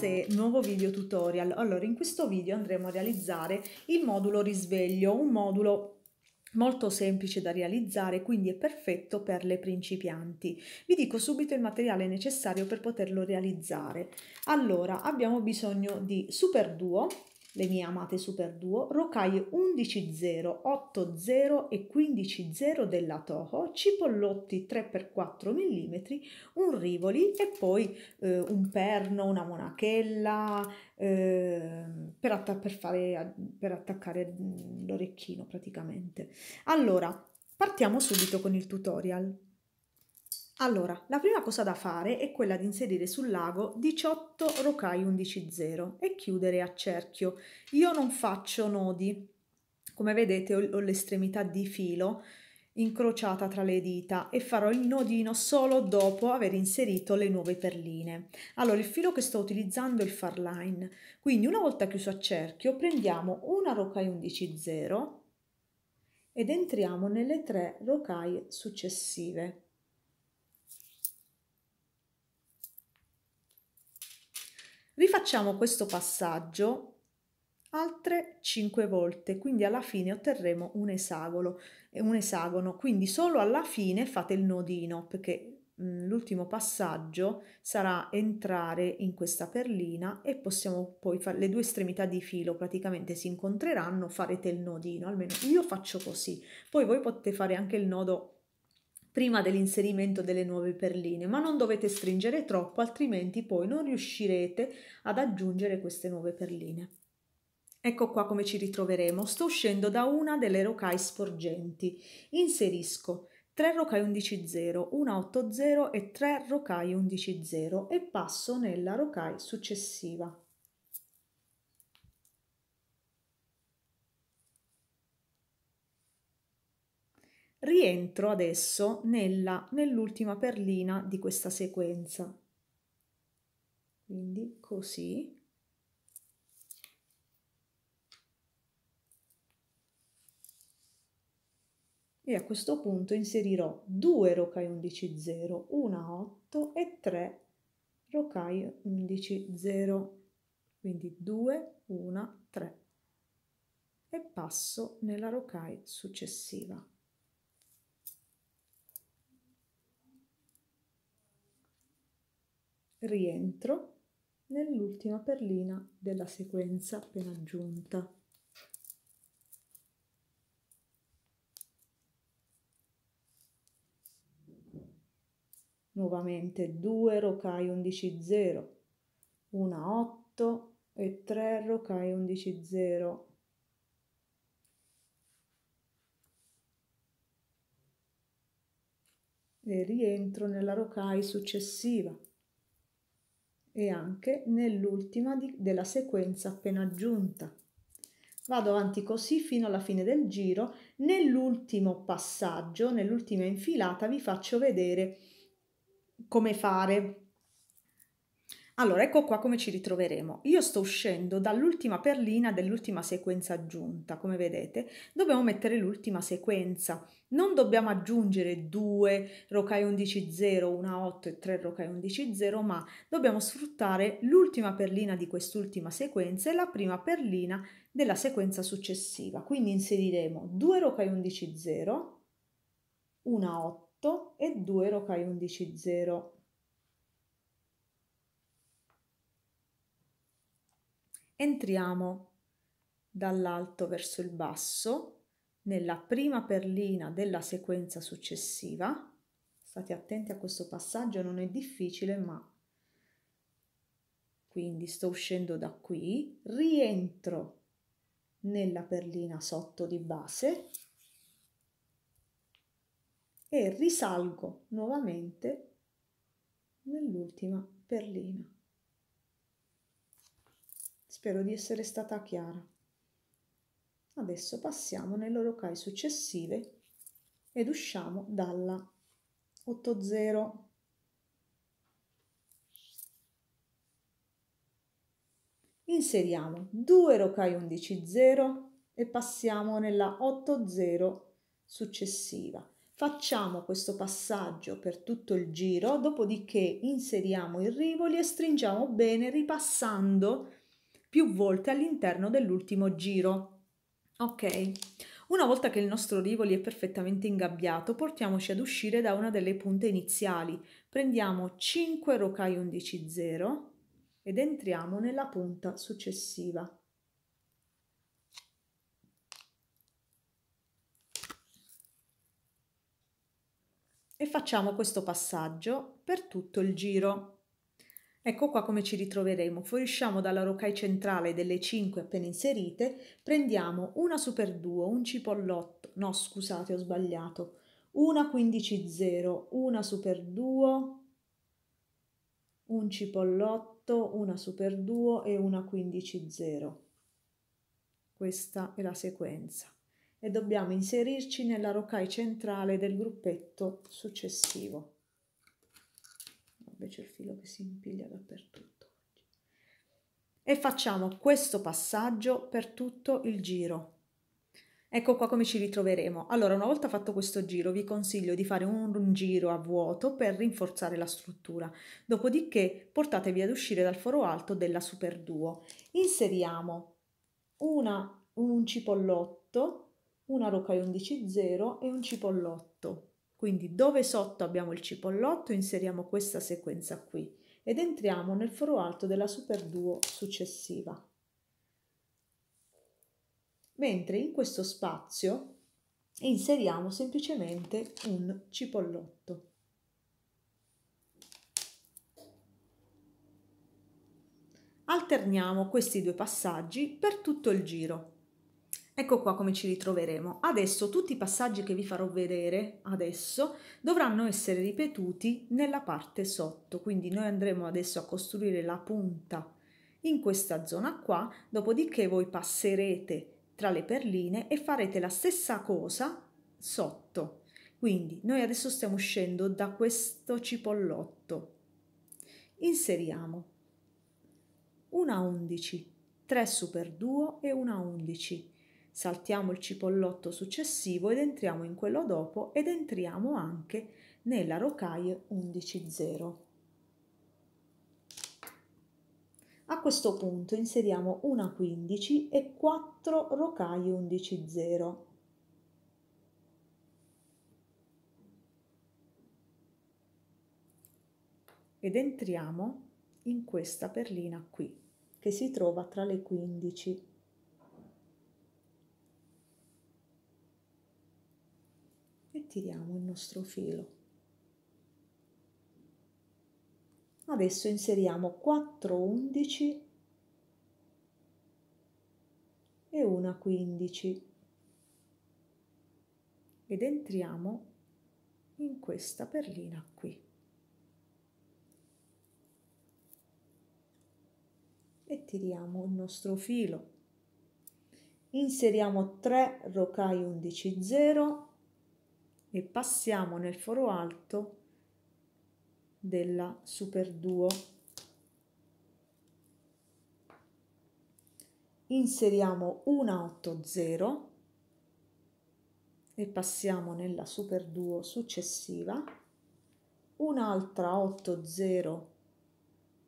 ragazze, nuovo video tutorial. Allora, in questo video andremo a realizzare il modulo risveglio, un modulo molto semplice da realizzare, quindi è perfetto per le principianti. Vi dico subito il materiale necessario per poterlo realizzare. Allora, abbiamo bisogno di Super Duo, le mie amate Super Duo, rocaie 11.0, 0 e 15.0 della Toho, cipollotti 3x4 mm, un rivoli e poi eh, un perno, una monachella eh, per, atta per, fare, per attaccare mm, l'orecchino praticamente. Allora, partiamo subito con il tutorial. Allora, la prima cosa da fare è quella di inserire sul lago 18 rocai 11.0 e chiudere a cerchio. Io non faccio nodi, come vedete ho, l'estremità di filo incrociata tra le dita e farò il nodino solo dopo aver inserito le nuove perline. Allora il filo che sto utilizzando è il Farline, quindi una volta chiuso a cerchio prendiamo una rocai 11.0 ed entriamo nelle tre rocaie successive Rifacciamo questo passaggio altre 5 volte, quindi alla fine otterremo un esagono, eh, un esagono. Quindi solo alla fine fate il nodino, perché mm, l'ultimo passaggio sarà entrare in questa perlina e possiamo poi fare le due estremità di filo, praticamente si incontreranno, farete il nodino, almeno io faccio così. Poi voi potete fare anche il nodo prima dell'inserimento delle nuove perline, ma non dovete stringere troppo, altrimenti poi non riuscirete ad aggiungere queste nuove perline. Ecco qua come ci ritroveremo. Sto uscendo da una delle rocai sporgenti. Inserisco 3 rocai 11.0, 8.0 e 3 rocai 11.0 e passo nella rocai successiva. rientro adesso nella, nell'ultima perlina di questa sequenza. Quindi così. E a questo punto inserirò due rocai 11 0, una 8 e 3 rocai 11 0. Quindi 2, 1, 3 e passo nella rocai successiva. rientro nell'ultima perlina della sequenza appena aggiunta. Nuovamente 2 rocai 11 0, una 8 e 3 rocai 11 0. E rientro nella rocai successiva e anche nell'ultima della sequenza appena aggiunta. Vado avanti così fino alla fine del giro. Nell'ultimo passaggio, nell'ultima infilata, vi faccio vedere come fare allora, ecco qua come ci ritroveremo. Io sto uscendo dall'ultima perlina dell'ultima sequenza aggiunta, come vedete. Dobbiamo mettere l'ultima sequenza. Non dobbiamo aggiungere 2 rocai 11 0, 1 8 e 3 rocai 11 0, ma dobbiamo sfruttare l'ultima perlina di quest'ultima sequenza e la prima perlina della sequenza successiva. Quindi inseriremo 2 rocai 11 0, 1 8 e 2 rocai 11 0. entriamo dall'alto verso il basso nella prima perlina della sequenza successiva. State attenti a questo passaggio, non è difficile, ma quindi sto uscendo da qui, rientro nella perlina sotto di base e risalgo nuovamente nell'ultima perlina. Spero di essere stata chiara. Adesso passiamo nelle nell'Orokai successive ed usciamo dalla 80. Inseriamo 2 Rokai 11.0 e passiamo nella 8.0 successiva. Facciamo questo passaggio per tutto il giro, dopodiché inseriamo il rivoli e stringiamo bene ripassando più volte all'interno dell'ultimo giro. Ok, una volta che il nostro rivoli è perfettamente ingabbiato, portiamoci ad uscire da una delle punte iniziali. Prendiamo 5 rocai 11 0 ed entriamo nella punta successiva. E facciamo questo passaggio per tutto il giro. Ecco qua come ci ritroveremo. Fuoriusciamo dalla rocai centrale delle 5 appena inserite, prendiamo una super 2, un cipollotto, no scusate ho sbagliato, una 15 0, una super 2, un cipollotto, una super 2 e una 15 0. Questa è la sequenza e dobbiamo inserirci nella rocai centrale del gruppetto successivo invece il filo che si impiglia dappertutto. E facciamo questo passaggio per tutto il giro. Ecco qua come ci ritroveremo. Allora, una volta fatto questo giro, vi consiglio di fare un, giro a vuoto per rinforzare la struttura. Dopodiché portatevi ad uscire dal foro alto della Super Duo. Inseriamo una, un cipollotto, una roca 11.0 e un cipollotto. Quindi dove sotto abbiamo il cipollotto inseriamo questa sequenza qui ed entriamo nel foro alto della super duo successiva. Mentre in questo spazio inseriamo semplicemente un cipollotto. Alterniamo questi due passaggi per tutto il giro. Ecco qua come ci ritroveremo. Adesso tutti i passaggi che vi farò vedere adesso dovranno essere ripetuti nella parte sotto, quindi noi andremo adesso a costruire la punta in questa zona qua, dopodiché voi passerete tra le perline e farete la stessa cosa sotto. Quindi noi adesso stiamo uscendo da questo cipollotto. Inseriamo una 11, 3 super 2 e una 11 saltiamo il cipollotto successivo ed entriamo in quello dopo ed entriamo anche nella rocaille 11.0. A questo punto inseriamo una 15 e 4 rocaille 11.0. Ed entriamo in questa perlina qui, che si trova tra le 15 tiriamo il nostro filo. Adesso inseriamo 4 undici e una 15 ed entriamo in questa perlina qui. E tiriamo il nostro filo. Inseriamo 3 rocai 11 0 e passiamo nel foro alto della Super Duo. Inseriamo una 8 0 e passiamo nella Super Duo successiva, un'altra 8 0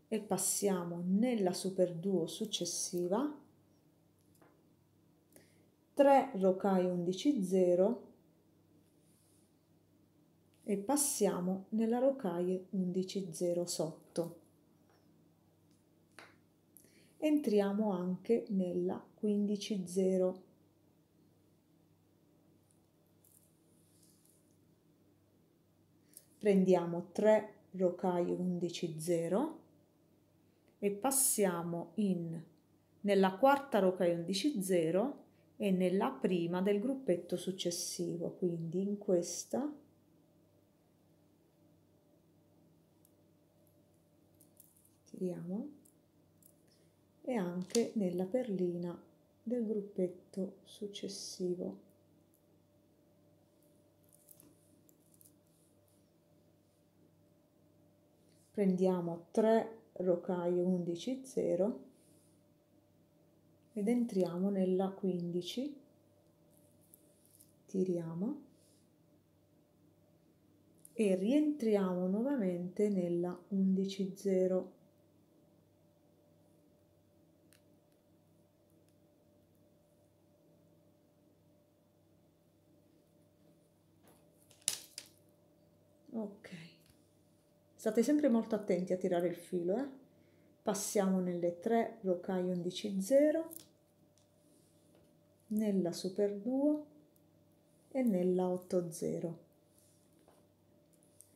e passiamo nella Super Duo successiva, 3 rocai 11 0 e passiamo nella rocaie sotto. Entriamo anche nella 15.0. Prendiamo 3 rocaie 11.0 e passiamo in, nella quarta rocaia 11.0 e nella prima del gruppetto successivo, quindi in questa chiudiamo e anche nella perlina del gruppetto successivo prendiamo 3 rocaie 11 0 ed entriamo nella 15 tiriamo e rientriamo nuovamente nella 11 0 State sempre molto attenti a tirare il filo, eh? Passiamo nelle 3 rocaille 11 0, nella super 2 e nella 8.0.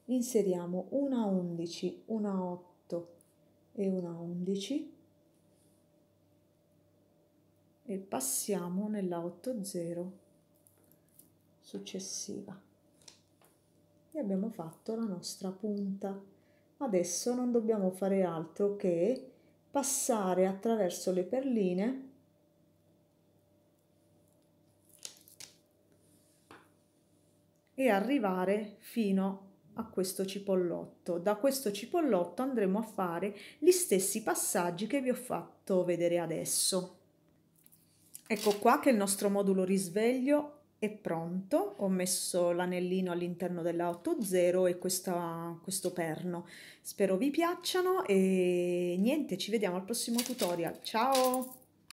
Inseriamo una 11, una 8 e una 11 e passiamo nella 8.0 successiva e abbiamo fatto la nostra punta Adesso non dobbiamo fare altro che passare attraverso le perline e arrivare fino a questo cipollotto. Da questo cipollotto andremo a fare gli stessi passaggi che vi ho fatto vedere adesso. Ecco qua che il nostro modulo risveglio è pronto, ho messo l'anellino all'interno della 8.0 e questa, questo perno. Spero vi piacciono e niente, ci vediamo al prossimo tutorial. Ciao!